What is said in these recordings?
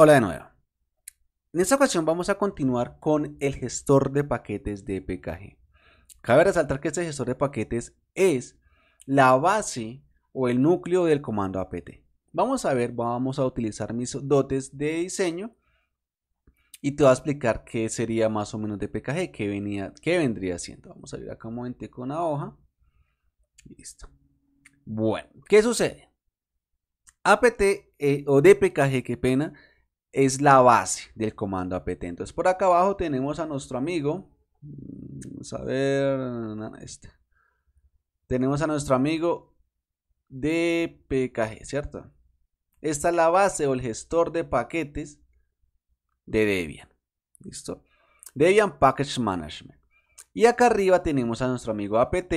Hola de nuevo. En esta ocasión vamos a continuar con el gestor de paquetes de PKG. Cabe resaltar que este gestor de paquetes es la base o el núcleo del comando apt. Vamos a ver, vamos a utilizar mis dotes de diseño y te voy a explicar qué sería más o menos de PKG, qué, venía, qué vendría siendo. Vamos a ir acá un momento con la hoja. Listo. Bueno, ¿qué sucede? APT eh, o de pkg, qué pena, es la base del comando apt. Entonces por acá abajo tenemos a nuestro amigo. Mm, vamos a ver. Este. Tenemos a nuestro amigo DPKG, ¿cierto? Esta es la base o el gestor de paquetes de Debian. ¿Listo? Debian Package Management. Y acá arriba tenemos a nuestro amigo apt,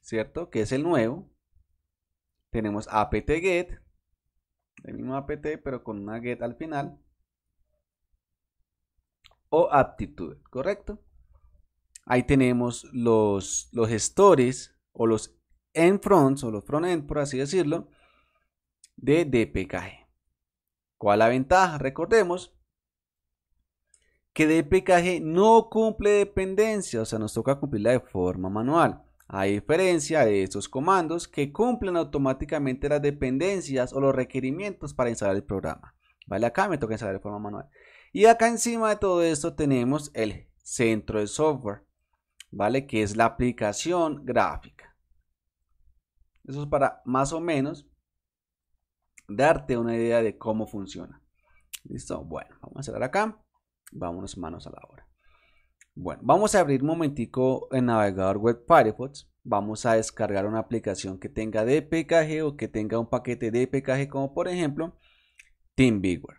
¿cierto? Que es el nuevo. Tenemos apt-get, el mismo apt pero con una get al final o aptitude, ¿correcto? Ahí tenemos los, los gestores o los fronts o los front end por así decirlo, de DPKG. ¿Cuál la ventaja? Recordemos que DPKG no cumple dependencia, o sea, nos toca cumplirla de forma manual a diferencia de estos comandos que cumplen automáticamente las dependencias o los requerimientos para instalar el programa. Vale, acá me toca instalar de forma manual. Y acá encima de todo esto tenemos el centro de software, ¿vale? Que es la aplicación gráfica. Eso es para más o menos darte una idea de cómo funciona. ¿Listo? Bueno, vamos a cerrar acá. Vámonos manos a la obra. Bueno, vamos a abrir un momentico el navegador web Firefox. Vamos a descargar una aplicación que tenga de PKG o que tenga un paquete de PKG como por ejemplo TeamViewer.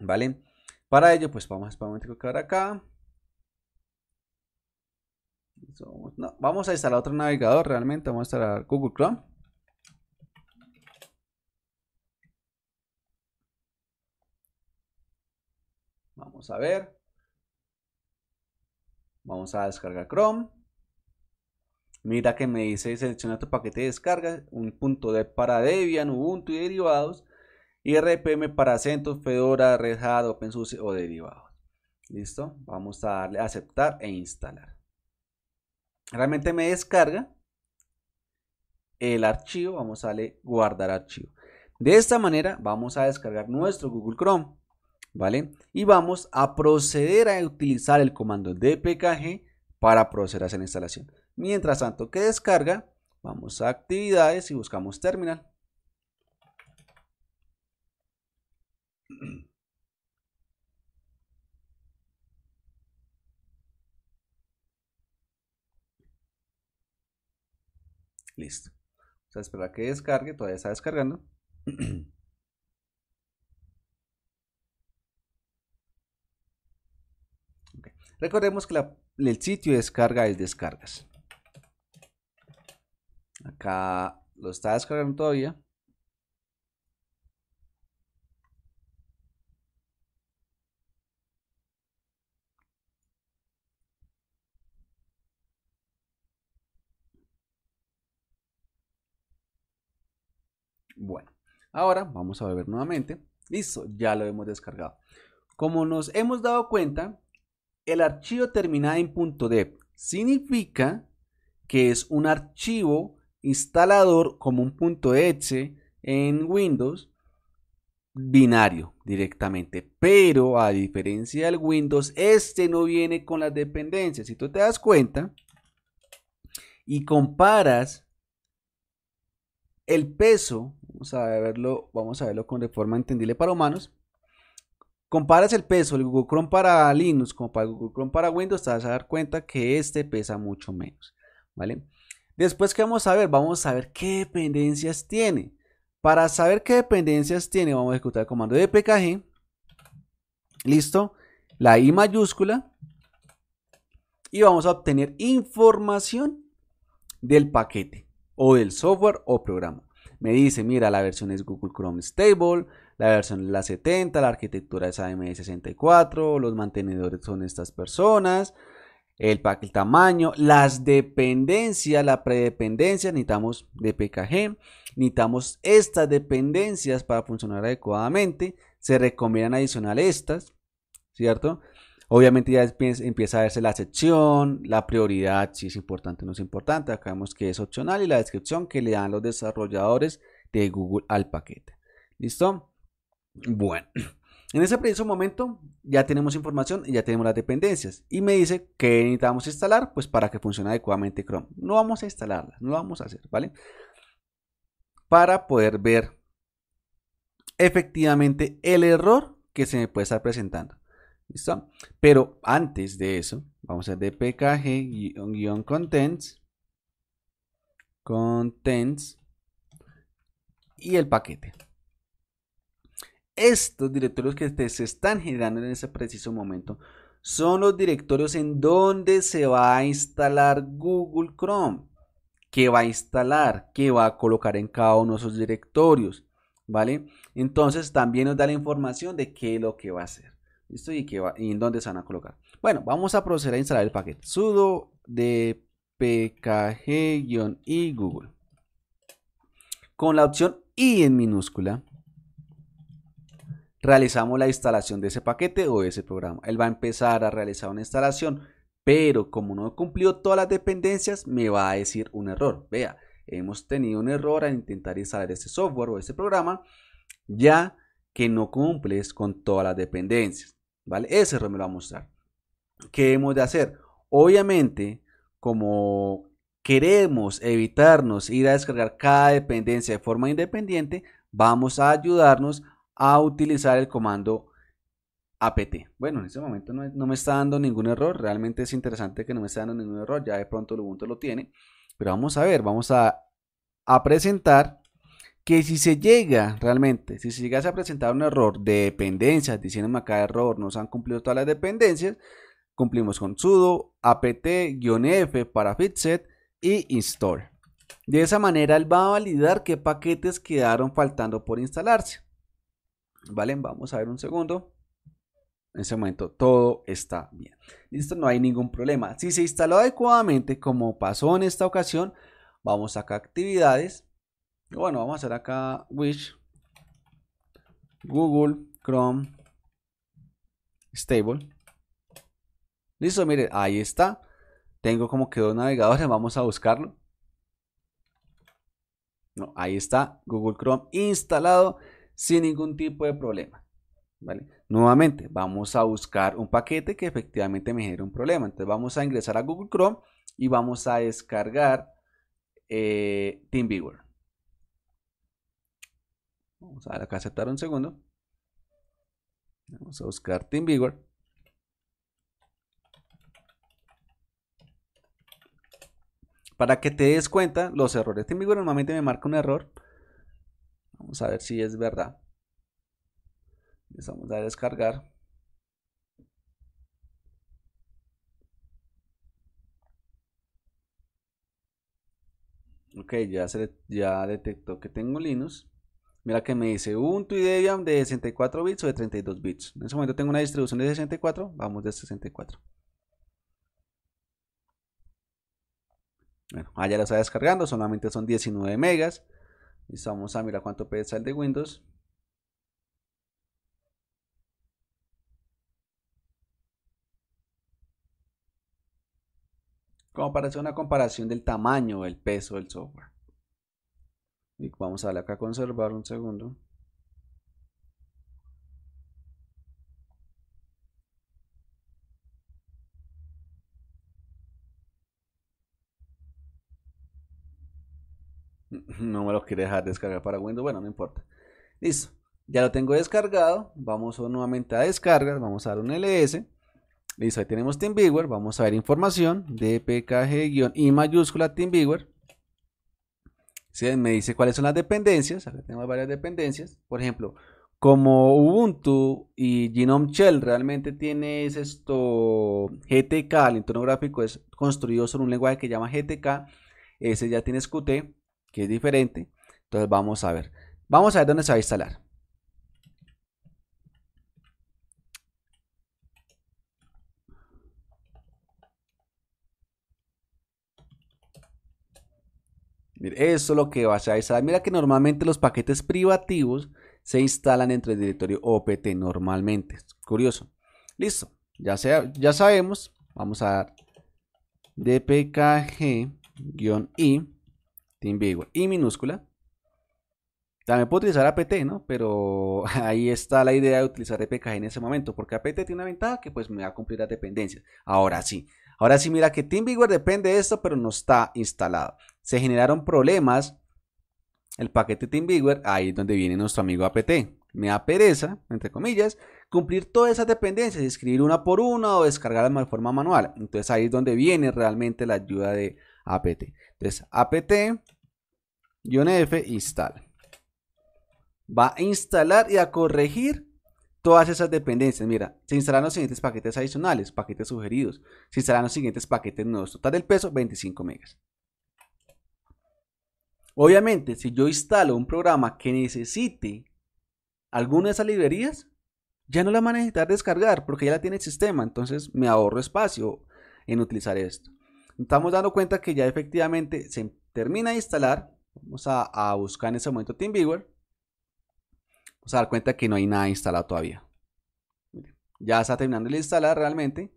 ¿Vale? Para ello pues vamos a esperar acá. vamos a instalar otro navegador realmente. Vamos a instalar Google Chrome. Vamos a ver. Vamos a descargar Chrome. Mira que me dice selecciona tu paquete de descarga, un punto de para Debian, Ubuntu y derivados, y RPM para CentOS, Fedora, Red Hat, OpenSUSE o derivados. Listo, vamos a darle a aceptar e instalar. Realmente me descarga el archivo, vamos a darle guardar archivo. De esta manera vamos a descargar nuestro Google Chrome. Y vamos a proceder a utilizar el comando dpkg para proceder a hacer la instalación. Mientras tanto que descarga, vamos a actividades y buscamos terminal. Listo. Vamos a esperar que descargue, todavía está descargando. Recordemos que el sitio de descarga es descargas. Acá lo está descargando todavía. Bueno, ahora vamos a volver nuevamente. Listo, ya lo hemos descargado. Como nos hemos dado cuenta, el archivo terminado en .dev significa que es un archivo instalador como un .exe en Windows binario directamente. Pero a diferencia del Windows, este no viene con las dependencias. Si tú te das cuenta y comparas el peso, vamos a verlo, vamos a verlo con de forma entendible para humanos, comparas el peso del Google Chrome para Linux como para Google Chrome para Windows, te vas a dar cuenta que este pesa mucho menos, ¿vale? Después, ¿qué vamos a ver? Vamos a ver qué dependencias tiene. Para saber qué dependencias tiene, vamos a ejecutar el comando de pkg. Listo. La I mayúscula. Y vamos a obtener información del paquete o del software o programa. Me dice, mira, la versión es Google Chrome Stable, la versión es la 70, la arquitectura es AMD64, los mantenedores son estas personas, el, pack, tamaño, las dependencias, la predependencia, necesitamos de PKG, necesitamos estas dependencias para funcionar adecuadamente, se recomiendan adicional estas, ¿cierto? Obviamente ya empieza a verse la sección, la prioridad, si es importante o no es importante. Acá vemos que es opcional y la descripción que le dan los desarrolladores de Google al paquete. ¿Listo? Bueno, en ese preciso momento ya tenemos información y ya tenemos las dependencias. Y me dice que necesitamos instalar pues para que funcione adecuadamente Chrome. No vamos a instalarlas, no lo vamos a hacer, ¿vale? Para poder ver efectivamente el error que se me puede estar presentando. ¿Listo? Pero antes de eso, vamos a dpkg-contents contents y el paquete estos directorios que se están generando en ese preciso momento son los directorios en donde se va a instalar Google Chrome, ¿Qué va a instalar, que va a colocar en cada uno de esos directorios, ¿vale? Entonces también nos da la información de qué es lo que va a hacer, ¿listo? Y, en dónde se van a colocar. Bueno, vamos a proceder a instalar el paquete sudo de pkg google. Con la opción i en minúscula, realizamos la instalación de ese paquete o de ese programa. Él va a empezar a realizar una instalación, pero como no cumplió todas las dependencias, me va a decir un error. Vea, hemos tenido un error al intentar instalar este software o este programa, ya que no cumples con todas las dependencias. ¿Vale? Ese error me lo va a mostrar. ¿Qué hemos de hacer? Obviamente, como queremos evitarnos ir a descargar cada dependencia de forma independiente, vamos a ayudarnos a a utilizar el comando apt. Bueno, en este momento no, me está dando ningún error, realmente es interesante que no me está dando ningún error, ya de pronto el Ubuntu lo tiene, pero vamos a ver, vamos a, a presentar que si se llega realmente, si se llegase a presentar un error de dependencias, diciéndome acá error, no se han cumplido todas las dependencias, cumplimos con sudo apt-f para fitset y install. De esa manera él va a validar qué paquetes quedaron faltando por instalarse. ¿Vale? Vamos a ver un segundo. En ese momento todo está bien. Listo, no hay ningún problema. Si se instaló adecuadamente, como pasó en esta ocasión, vamos acá a actividades. Bueno, vamos a hacer acá Wish, Google, Chrome, Stable. Listo, mire, ahí está. Tengo como que dos navegadores, vamos a buscarlo. No, ahí está Google Chrome instalado sin ningún tipo de problema. Nuevamente, vamos a buscar un paquete que efectivamente me genere un problema. Entonces vamos a ingresar a Google Chrome y vamos a descargar eh, TeamViewer. Vamos a dar acá aceptar un segundo. Vamos a buscar TeamViewer. Para que te des cuenta, los errores TeamViewer normalmente me marca un error Vamos a ver si es verdad. Vamos a descargar. Ok, ya, se, ya detectó que tengo Linux. mira que me dice un y Debian de 64 bits o de 32 bits. En ese momento tengo una distribución de 64, vamos de 64. Bueno, ah, ya lo está descargando, solamente son 19 megas. Listo, vamos a ah, mirar cuánto pesa el de Windows. Como para hacer una comparación del tamaño, el peso del software. Y vamos a darle acá a conservar un segundo. no me lo quiere dejar descargar para Windows. Bueno, no importa. Listo. Ya lo tengo descargado. Vamos nuevamente a descargar, Vamos a dar un ls. Listo, ahí tenemos TeamViewer. Vamos a ver información. dpkg-i mayúscula TeamViewer. me dice cuáles son las dependencias. Acá tenemos varias dependencias. Por ejemplo, como Ubuntu y Genome Shell realmente tiene esto GTK, el entorno gráfico es construido sobre un lenguaje que llama GTK, ese ya tiene Qt, que es diferente. Entonces vamos a ver. Vamos a ver dónde se va a instalar. Eso es lo que va a instalar. Mira que normalmente los paquetes privativos se instalan entre el directorio OPT normalmente. curioso. Listo. Ya, sea, ya sabemos. Vamos a dar dpkg-i TeamViewer, y minúscula. También puedo utilizar APT, ¿no? Pero ahí está la idea de utilizar EPKG en ese momento, porque APT tiene una ventaja que pues me va a cumplir las dependencias. Ahora sí, ahora sí mira que TeamViewer depende de esto, pero no está instalado. Se generaron problemas. El paquete TeamViewer, ahí es donde viene nuestro amigo APT. Me da pereza, entre comillas, cumplir todas esas dependencias, escribir una por una o descargarlas de forma manual. Entonces ahí es donde viene realmente la ayuda de APT. Entonces, apt-f install. Va a instalar y a corregir todas esas dependencias. Mira, se instalarán los siguientes paquetes adicionales, paquetes sugeridos. Se instalarán los siguientes paquetes nuevos. Total del peso, 25 megas. Obviamente, si yo instalo un programa que necesite alguna de esas librerías, ya no la van a necesitar descargar porque ya la tiene el sistema. Entonces me ahorro espacio en utilizar esto estamos dando cuenta que ya efectivamente se termina de instalar. Vamos a, buscar en ese momento TeamViewer. Vamos a dar cuenta que no hay nada instalado todavía. Ya está terminando de instalar realmente.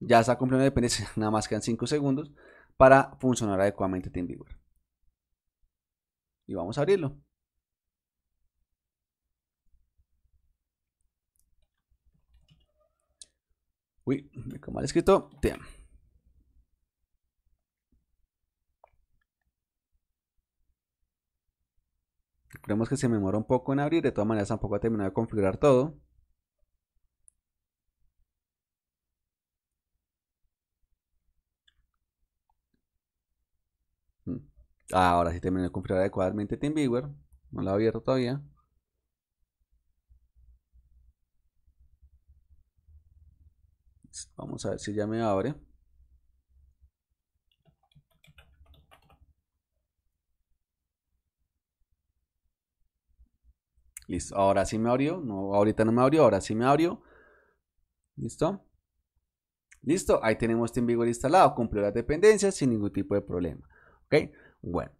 Ya está cumpliendo dependencia. Nada más quedan 5 segundos para funcionar adecuadamente TeamViewer. Y vamos a abrirlo. Uy, me mal escrito. team Creemos que se me demora un poco en abrir, de todas maneras tampoco ha terminado de configurar todo. Mm. Ah, ahora sí terminé de configurar adecuadamente TeamViewer. No lo ha abierto todavía. Vamos a ver si ya me abre. Listo, ahora sí me abrió. No, ahorita no me abrió, ahora sí me abrió. ¿Listo? Listo, ahí tenemos TeamViewer este instalado, cumplió las dependencias sin ningún tipo de problema. ¿Ok? Bueno,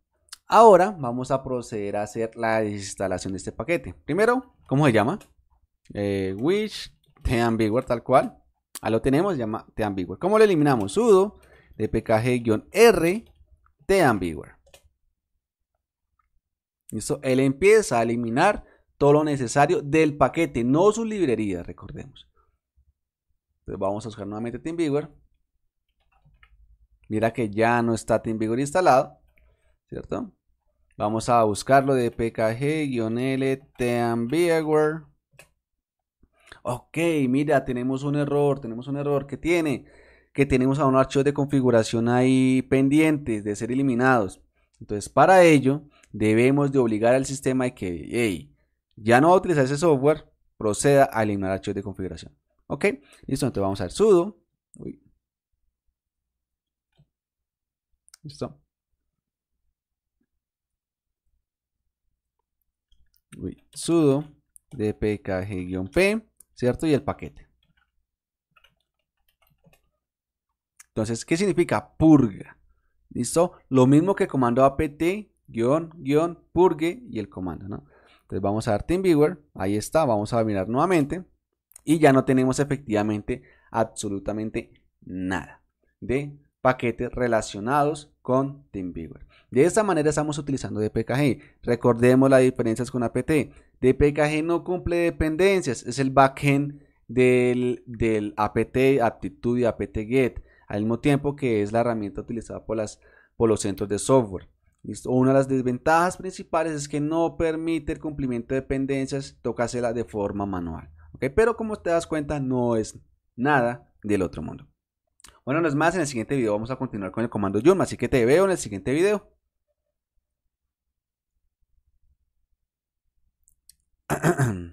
ahora vamos a proceder a hacer la desinstalación de este paquete. Primero, ¿cómo se llama? Eh, which tal cual. Ahí lo tenemos, se llama TeamViewer. ¿Cómo lo eliminamos? sudo dpkg-r TeamViewer. Listo, él empieza a eliminar todo lo necesario del paquete, no su librería, recordemos. Entonces vamos a buscar nuevamente TeamViewer. Mira que ya no está TeamViewer instalado, ¿cierto? Vamos a buscarlo de pkg-l TeamViewer. Ok, mira, tenemos un error, tenemos un error que tiene, que tenemos a un archivos de configuración ahí pendientes de ser eliminados. Entonces, para ello, debemos de obligar al sistema que, ya no va a utilizar ese software, proceda a eliminar archivos de configuración. ¿Ok? Listo, entonces vamos a ver sudo. Listo. sudo dpkg-p, ¿cierto? Y el paquete. Entonces, ¿qué significa purga? ¿Listo? Lo mismo que comando apt purgue y el comando, ¿no? Entonces vamos a dar TeamViewer, ahí está, vamos a mirar nuevamente y ya no tenemos efectivamente absolutamente nada de paquetes relacionados con TeamViewer. De esta manera estamos utilizando DPKG. Recordemos las diferencias con APT. DPKG no cumple dependencias, es el backend del, del APT, aptitude y apt-get, al mismo tiempo que es la herramienta utilizada por, las, por los centros de software. ¿Listo? Una de las desventajas principales es que no permite el cumplimiento de dependencias, toca de forma manual. ¿okay? Pero como te das cuenta, no es nada del otro mundo. Bueno, no es más, en el siguiente video vamos a continuar con el comando Yum, así que te veo en el siguiente video.